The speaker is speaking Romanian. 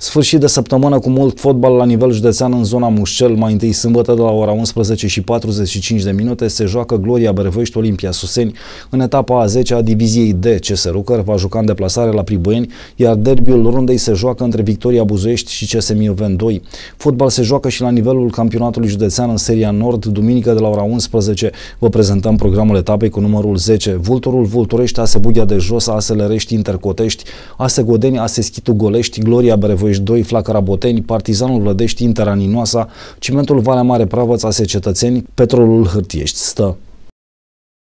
Sfârșit de săptămână cu mult fotbal la nivel județean în zona Mușcel, mai întâi sâmbătă de la ora 11 și 45 de minute se joacă Gloria Berevești Olimpia Suseni în etapa a 10 a diviziei D. CS Rucăr va juca în deplasare la Priboieni, iar derbiul rundei se joacă între Victoria Buzoiești și CS Mioven 2. Fotbal se joacă și la nivelul campionatului județean în Seria Nord, duminică de la ora 11. Vă prezentăm programul etapei cu numărul 10. Vulturul Vulturești, Ase de Jos, Aselerești, Intercotești, Ase Godeni, Ase Schitu Golești, Gloria Berevești Vâlcăfâș 2, Flacăra Boteni, Partizanul Vlădești, Interaninoasa, Cimentul Valea Mare Pravăța, Secetățeni, Petrolul Hârtiești. Stă!